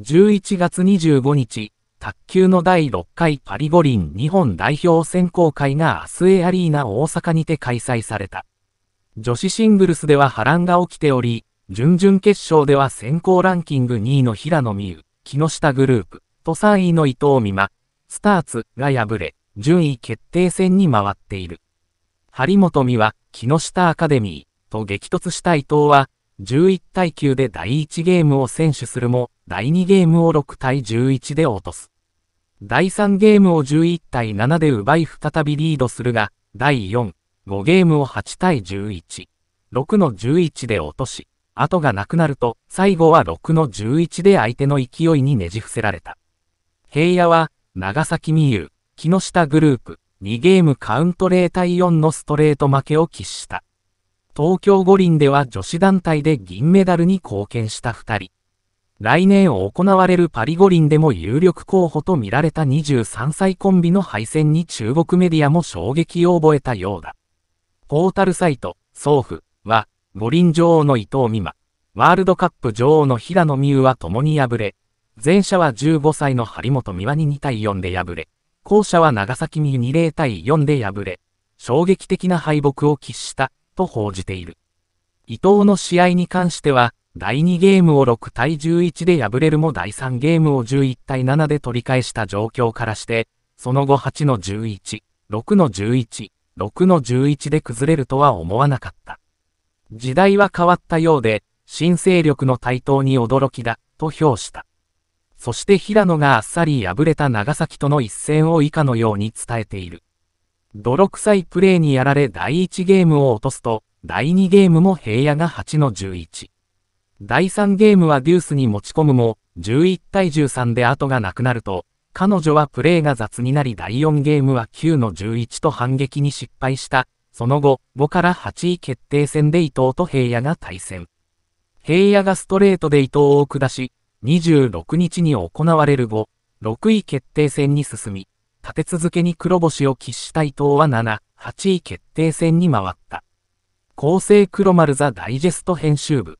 11月25日、卓球の第6回パリ五輪日本代表選考会が明日エアリーナ大阪にて開催された。女子シングルスでは波乱が起きており、準々決勝では選考ランキング2位の平野美宇、木下グループ、と3位の伊藤美誠、スターツが敗れ、順位決定戦に回っている。張本美は、木下アカデミー、と激突した伊藤は、11対9で第1ゲームを先取するも、第2ゲームを6対11で落とす。第3ゲームを11対7で奪い再びリードするが、第4、5ゲームを8対11、6の11で落とし、後がなくなると、最後は6の11で相手の勢いにねじ伏せられた。平野は、長崎美優、木下グループ、2ゲームカウント0対4のストレート負けを喫した。東京五輪では女子団体で銀メダルに貢献した2人。来年行われるパリ五輪でも有力候補と見られた23歳コンビの敗戦に中国メディアも衝撃を覚えたようだ。ポータルサイト、総府は、五輪女王の伊藤美誠、ワールドカップ女王の平野美宇は共に敗れ、前者は15歳の張本美和に2対4で敗れ、後者は長崎美宇に0対4で敗れ、衝撃的な敗北を喫した。と報じている。伊藤の試合に関しては、第2ゲームを6対11で敗れるも第3ゲームを11対7で取り返した状況からして、その後8の11、6の11、6の11で崩れるとは思わなかった。時代は変わったようで、新勢力の台頭に驚きだ、と評した。そして平野があっさり敗れた長崎との一戦を以下のように伝えている。泥臭いプレーにやられ第1ゲームを落とすと、第2ゲームも平野が8の11。第3ゲームはデュースに持ち込むも、11対13で後がなくなると、彼女はプレーが雑になり第4ゲームは9の11と反撃に失敗した。その後、5から8位決定戦で伊藤と平野が対戦。平野がストレートで伊藤を下し、26日に行われる後、6位決定戦に進み、立て続けに黒星を喫した伊藤は7、8位決定戦に回った。厚生黒丸ザダイジェスト編集部。